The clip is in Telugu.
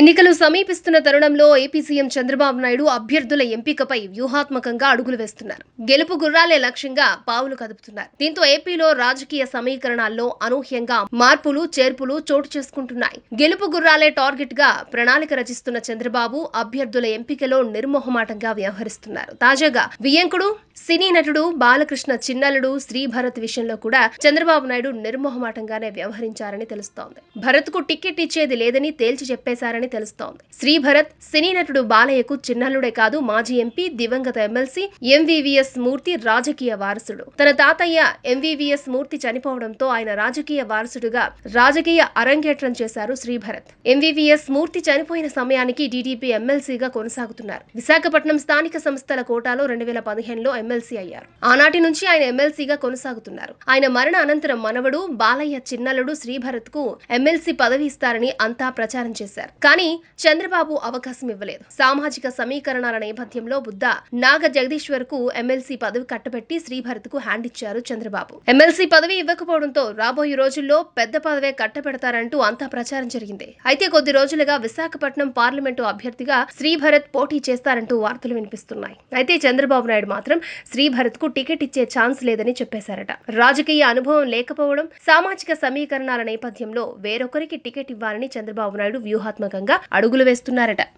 ఎన్నికలు సమీపిస్తున్న తరుణంలో ఏపీ సీఎం చంద్రబాబు నాయుడు అభ్యర్థుల ఎంపికపై వ్యూహాత్మకంగా అడుగులు వేస్తున్నారు గెలుపు గుర్రాలే లక్ష్యంగా పావులు కదుపుతున్నారు దీంతో ఏపీలో రాజకీయ సమీకరణాల్లో అనూహ్యంగా మార్పులు చేర్పులు చోటు చేసుకుంటున్నాయి గెలుపు గుర్రాలే టార్గెట్ గా ప్రణాళిక రచిస్తున్న చంద్రబాబు అభ్యర్థుల ఎంపికలో నిర్మోహమాటంగా వ్యవహరిస్తున్నారు తాజాగా వియంకుడు సినీ నటుడు బాలకృష్ణ చిన్నలుడు శ్రీభరత్ విషయంలో కూడా చంద్రబాబు నాయుడు నిర్మోహమాటంగానే వ్యవహరించారని తెలుస్తోంది భరత్ కు టికెట్ ఇచ్చేది లేదని తేల్చి చెప్పేశారని తెలుస్తోంది శ్రీభరత్ సినీ నటుడు బాలయ్యకు చిన్నల్లుడే కాదు మాజీ ఎంపీ దివంగత ఎమ్మెల్సీ ఎంవీవీఎస్ మూర్తి రాజకీయ వారసుడు తన తాతయ్య ఎంవీవీఎస్ మూర్తి చనిపోవడంతో ఆయన రాజకీయ వారసుడుగా రాజకీయ అరంగేట్రం చేశారు శ్రీభరత్ ఎంవీవీఎస్ మూర్తి చనిపోయిన సమయానికి టీడీపీ ఎమ్మెల్సీగా కొనసాగుతున్నారు విశాఖపట్నం స్థానిక సంస్థల కోటాలో రెండు వేల పదిహేనులో ఎమ్మెల్సీ అయ్యారు ఆనాటి నుంచి ఆయన ఎమ్మెల్సీగా కొనసాగుతున్నారు ఆయన మరణ అనంతరం మనవడు బాలయ్య చిన్నలుడు శ్రీభరత్ కు ఎమ్మెల్సీ పదవి ఇస్తారని అంతా ప్రచారం చేశారు కానీ చంద్రబాబు అవకాశం ఇవ్వలేదు సామాజిక సమీకరణాల నేపథ్యంలో బుద్ధ నాగ జగదీశ్వర్ కు ఎమ్మెల్సీ పదవి కట్టబెట్టి శ్రీభరత్ కు హ్యాండ్ ఇచ్చారు చంద్రబాబు ఎమ్మెల్సీ పదవి ఇవ్వకపోవడంతో రాబోయే రోజుల్లో పెద్ద పదవే కట్టబెడతారంటూ అంతా ప్రచారం జరిగింది అయితే కొద్ది రోజులుగా విశాఖపట్నం పార్లమెంటు అభ్యర్థిగా శ్రీభరత్ పోటీ చేస్తారంటూ వార్తలు వినిపిస్తున్నాయి అయితే చంద్రబాబు నాయుడు మాత్రం శ్రీభరత్ కు టికెట్ ఇచ్చే ఛాన్స్ లేదని చెప్పేశారట రాజకీయ అనుభవం లేకపోవడం సామాజిక సమీకరణాల నేపథ్యంలో వేరొకరికి టికెట్ ఇవ్వాలని చంద్రబాబు నాయుడు వ్యూహాత్మక భాగంగా అడుగులు వేస్తున్నారట